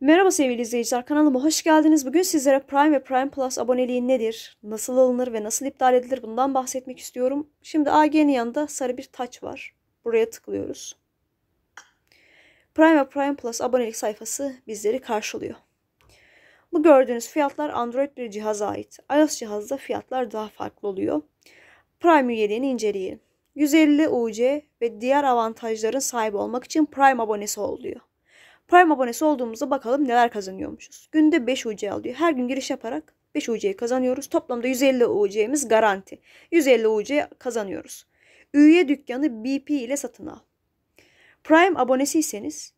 Merhaba sevgili izleyiciler, kanalıma hoş geldiniz. Bugün sizlere Prime ve Prime Plus aboneliği nedir, nasıl alınır ve nasıl iptal edilir bundan bahsetmek istiyorum. Şimdi AG'nin yanında sarı bir taç var. Buraya tıklıyoruz. Prime ve Prime Plus abonelik sayfası bizleri karşılıyor. Bu gördüğünüz fiyatlar Android bir cihaza ait. iOS cihazda fiyatlar daha farklı oluyor. Prime üyeliğini inceleyelim. 150 UC ve diğer avantajların sahibi olmak için Prime abonesi oluyor. Prime abonesi olduğumuzda bakalım neler kazanıyormuşuz. Günde 5 UC alıyor. Her gün giriş yaparak 5 UC'yi kazanıyoruz. Toplamda 150 UC'miz garanti. 150 UC kazanıyoruz. Üye dükkanı BP ile satın al. Prime abonesiyseniz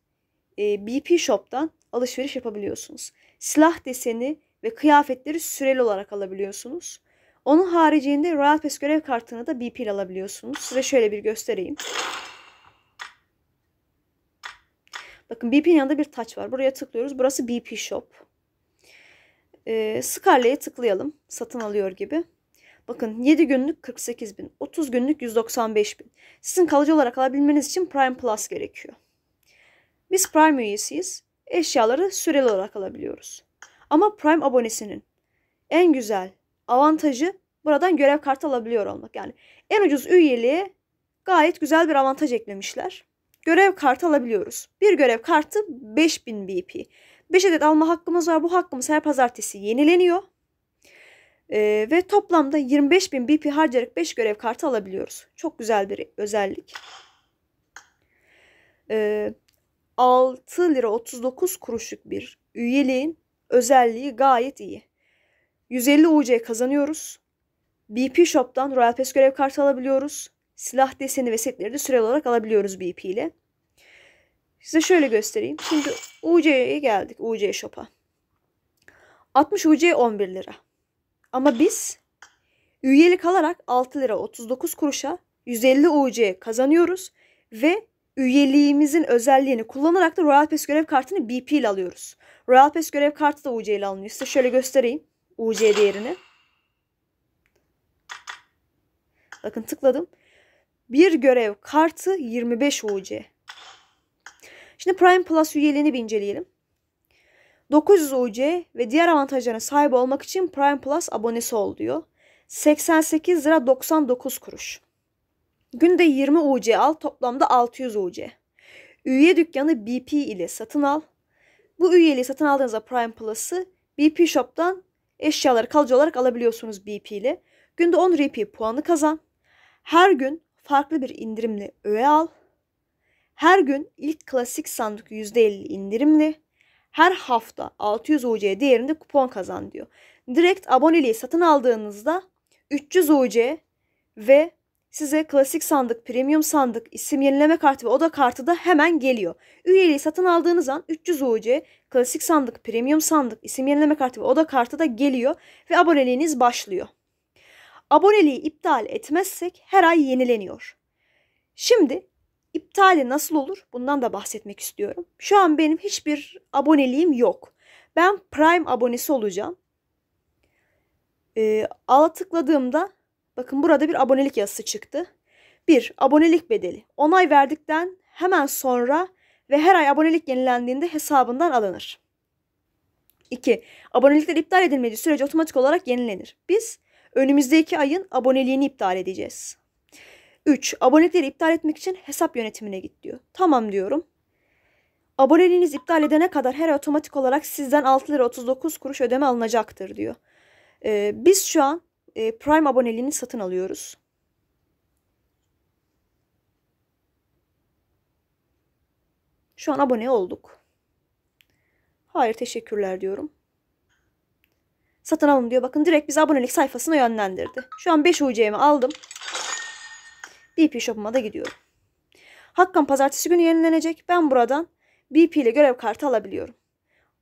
e, BP Shop'tan alışveriş yapabiliyorsunuz. Silah deseni ve kıyafetleri süreli olarak alabiliyorsunuz. Onun haricinde Royal Pass görev kartını da BP ile alabiliyorsunuz. Size şöyle bir göstereyim. Bakın BP'nin yanında bir taç var. Buraya tıklıyoruz. Burası BP Shop. Ee, Scarlett'e tıklayalım. Satın alıyor gibi. Bakın 7 günlük 48 bin. 30 günlük 195 bin. Sizin kalıcı olarak alabilmeniz için Prime Plus gerekiyor. Biz Prime üyesiyiz. Eşyaları süreli olarak alabiliyoruz. Ama Prime abonesinin en güzel avantajı buradan görev kartı alabiliyor olmak. Yani en ucuz üyeliğe gayet güzel bir avantaj eklemişler görev kartı alabiliyoruz. Bir görev kartı 5000 BP. 5 adet alma hakkımız var. Bu hakkımız her pazartesi yenileniyor. Ee, ve toplamda 25.000 BP harcayarak 5 görev kartı alabiliyoruz. Çok güzel bir özellik. Ee, 6 lira 39 kuruşluk bir üyeliğin özelliği gayet iyi. 150 UC kazanıyoruz. BP Shop'tan Royal Pass görev kartı alabiliyoruz silah deseni ve setleri de süreli olarak alabiliyoruz BP ile. Size şöyle göstereyim. Şimdi UC'ye geldik. UC Shop'a. 60 UC 11 lira. Ama biz üyelik alarak 6 lira 39 kuruşa 150 UC kazanıyoruz ve üyeliğimizin özelliğini kullanarak da Royal Pass görev kartını BP ile alıyoruz. Royal Pass görev kartı da UC ile alınıyor. Size şöyle göstereyim UC değerini. Bakın tıkladım. Bir görev kartı 25 UC. Şimdi Prime Plus üyeliğini bir inceleyelim. 900 UC ve diğer avantajlarına sahip olmak için Prime Plus abonesi ol diyor. 88 lira 99 kuruş. Günde 20 UC al toplamda 600 UC. Üye dükkanı BP ile satın al. Bu üyeliği satın aldığınızda Prime Plus'ı BP Shop'tan eşyaları kalıcı olarak alabiliyorsunuz BP ile. Günde 10 RP puanı kazan. Her gün farklı bir indirimli öğe al. Her gün ilk klasik sandık %50 indirimli. Her hafta 600 UC değerinde kupon kazan diyor. Direkt aboneliği satın aldığınızda 300 UC ve size klasik sandık, premium sandık, isim yenileme kartı ve oda kartı da hemen geliyor. Üyeliği satın aldığınız an 300 UC, klasik sandık, premium sandık, isim yenileme kartı ve oda kartı da geliyor ve aboneliğiniz başlıyor aboneliği iptal etmezsek her ay yenileniyor. Şimdi iptali nasıl olur? Bundan da bahsetmek istiyorum. Şu an benim hiçbir aboneliğim yok. Ben Prime abonesi olacağım. Ee, ala tıkladığımda bakın burada bir abonelik yazısı çıktı. Bir Abonelik bedeli. Onay verdikten hemen sonra ve her ay abonelik yenilendiğinde hesabından alınır. 2. Abonelikler iptal edilmediği sürece otomatik olarak yenilenir. Biz Önümüzdeki ayın aboneliğini iptal edeceğiz. 3. Abonelikleri iptal etmek için hesap yönetimine git diyor. Tamam diyorum. Aboneliğiniz iptal edene kadar her otomatik olarak sizden 6 lira 39 kuruş ödeme alınacaktır diyor. Ee, biz şu an e, Prime aboneliğini satın alıyoruz. Şu an abone olduk. Hayır teşekkürler diyorum. Satın alın diyor. Bakın direkt bizi abonelik sayfasına yönlendirdi. Şu an 5 UC'mi aldım. BP Shop'uma da gidiyorum. Hakkan pazartesi günü yenilenecek. Ben buradan BP ile görev kartı alabiliyorum.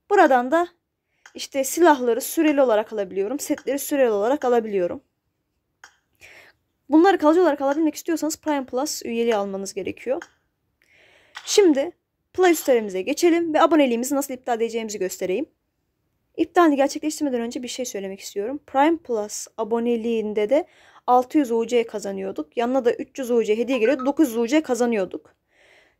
Buradan da işte silahları süreli olarak alabiliyorum. Setleri süreli olarak alabiliyorum. Bunları kalıcı olarak alabilmek istiyorsanız Prime Plus üyeliği almanız gerekiyor. Şimdi Play Store'imize geçelim ve aboneliğimizi nasıl iptal edeceğimizi göstereyim. İptalini gerçekleştirmeden önce bir şey söylemek istiyorum. Prime Plus aboneliğinde de 600 UC kazanıyorduk. Yanına da 300 UC hediye geliyor, 900 UC kazanıyorduk.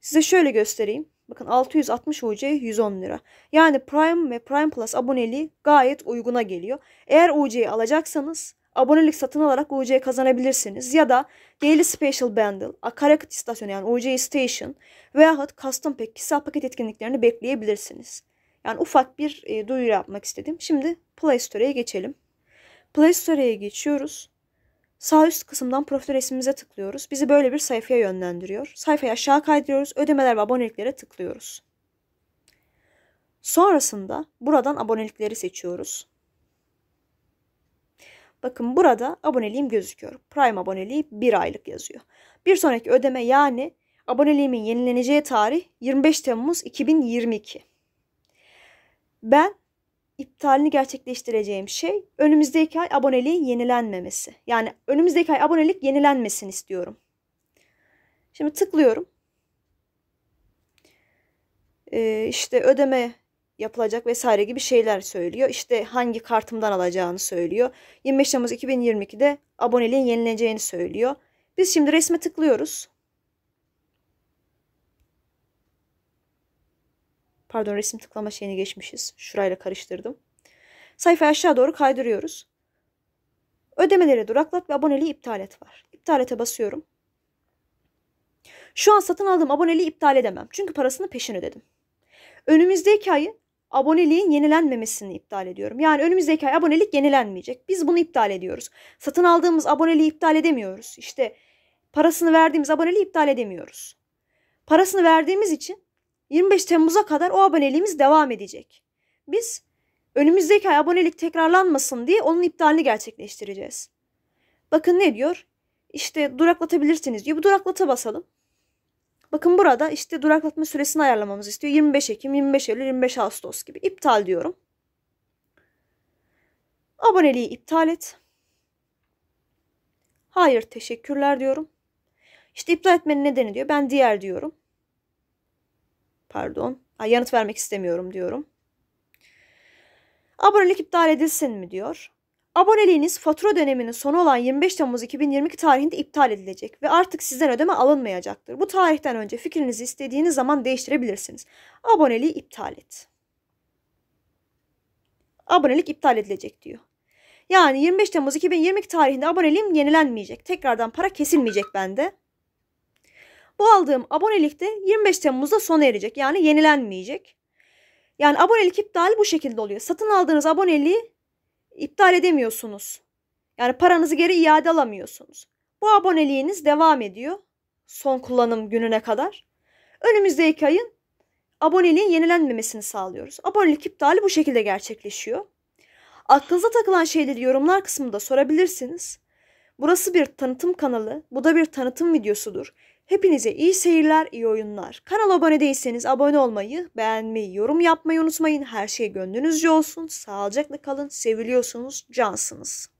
Size şöyle göstereyim. Bakın 660 UC 110 lira. Yani Prime ve Prime Plus aboneliği gayet uyguna geliyor. Eğer UC'yi alacaksanız abonelik satın alarak UC kazanabilirsiniz. Ya da Daily Special Bundle, akaryakıt İstasyonu yani UC Station veyahut Custom Pack kişisel paket etkinliklerini bekleyebilirsiniz. Yani ufak bir e, duyuru yapmak istedim. Şimdi Play Store'ya geçelim. Play Store'ya geçiyoruz. Sağ üst kısımdan profil resmimize tıklıyoruz. Bizi böyle bir sayfaya yönlendiriyor. Sayfayı aşağı kaydırıyoruz. Ödemeler ve aboneliklere tıklıyoruz. Sonrasında buradan abonelikleri seçiyoruz. Bakın burada aboneliğim gözüküyor. Prime aboneliği 1 aylık yazıyor. Bir sonraki ödeme yani aboneliğimin yenileneceği tarih 25 Temmuz 2022. Ben iptalini gerçekleştireceğim şey önümüzdeki ay aboneliğin yenilenmemesi. Yani önümüzdeki ay abonelik yenilenmesin istiyorum. Şimdi tıklıyorum. Ee, işte ödeme yapılacak vesaire gibi şeyler söylüyor. İşte hangi kartımdan alacağını söylüyor. 25 Temmuz 2022'de aboneliğin yenileneceğini söylüyor. Biz şimdi resme tıklıyoruz. Pardon resim tıklama şeyini geçmişiz. Şurayla karıştırdım. Sayfayı aşağı doğru kaydırıyoruz. Ödemeleri duraklat ve aboneliği iptal et var. İptal ete basıyorum. Şu an satın aldığım aboneliği iptal edemem. Çünkü parasını peşin ödedim. Önümüzdeki ayı aboneliğin yenilenmemesini iptal ediyorum. Yani önümüzdeki ay abonelik yenilenmeyecek. Biz bunu iptal ediyoruz. Satın aldığımız aboneliği iptal edemiyoruz. İşte parasını verdiğimiz aboneliği iptal edemiyoruz. Parasını verdiğimiz için 25 Temmuz'a kadar o aboneliğimiz devam edecek. Biz önümüzdeki ay abonelik tekrarlanmasın diye onun iptalini gerçekleştireceğiz. Bakın ne diyor? İşte duraklatabilirsiniz diyor. Bu duraklata basalım. Bakın burada işte duraklatma süresini ayarlamamız istiyor. 25 Ekim, 25 Eylül, 25 Ağustos gibi. İptal diyorum. Aboneliği iptal et. Hayır teşekkürler diyorum. İşte iptal etmenin nedeni diyor. Ben diğer diyorum. Pardon. Ay, yanıt vermek istemiyorum diyorum. Abonelik iptal edilsin mi diyor. Aboneliğiniz fatura döneminin sonu olan 25 Temmuz 2022 tarihinde iptal edilecek ve artık sizden ödeme alınmayacaktır. Bu tarihten önce fikrinizi istediğiniz zaman değiştirebilirsiniz. Aboneliği iptal et. Abonelik iptal edilecek diyor. Yani 25 Temmuz 2022 tarihinde aboneliğim yenilenmeyecek. Tekrardan para kesilmeyecek bende. Bu aldığım abonelik de 25 Temmuz'da sona erecek. Yani yenilenmeyecek. Yani abonelik iptali bu şekilde oluyor. Satın aldığınız aboneliği iptal edemiyorsunuz. Yani paranızı geri iade alamıyorsunuz. Bu aboneliğiniz devam ediyor son kullanım gününe kadar. Önümüzdeki ayın aboneliğin yenilenmemesini sağlıyoruz. Abonelik iptali bu şekilde gerçekleşiyor. Aklınıza takılan şeyleri yorumlar kısmında sorabilirsiniz. Burası bir tanıtım kanalı, bu da bir tanıtım videosudur. Hepinize iyi seyirler, iyi oyunlar. Kanala abone değilseniz abone olmayı, beğenmeyi, yorum yapmayı unutmayın. Her şey gönlünüzce olsun. Sağlıcakla kalın, seviliyorsunuz, cansınız.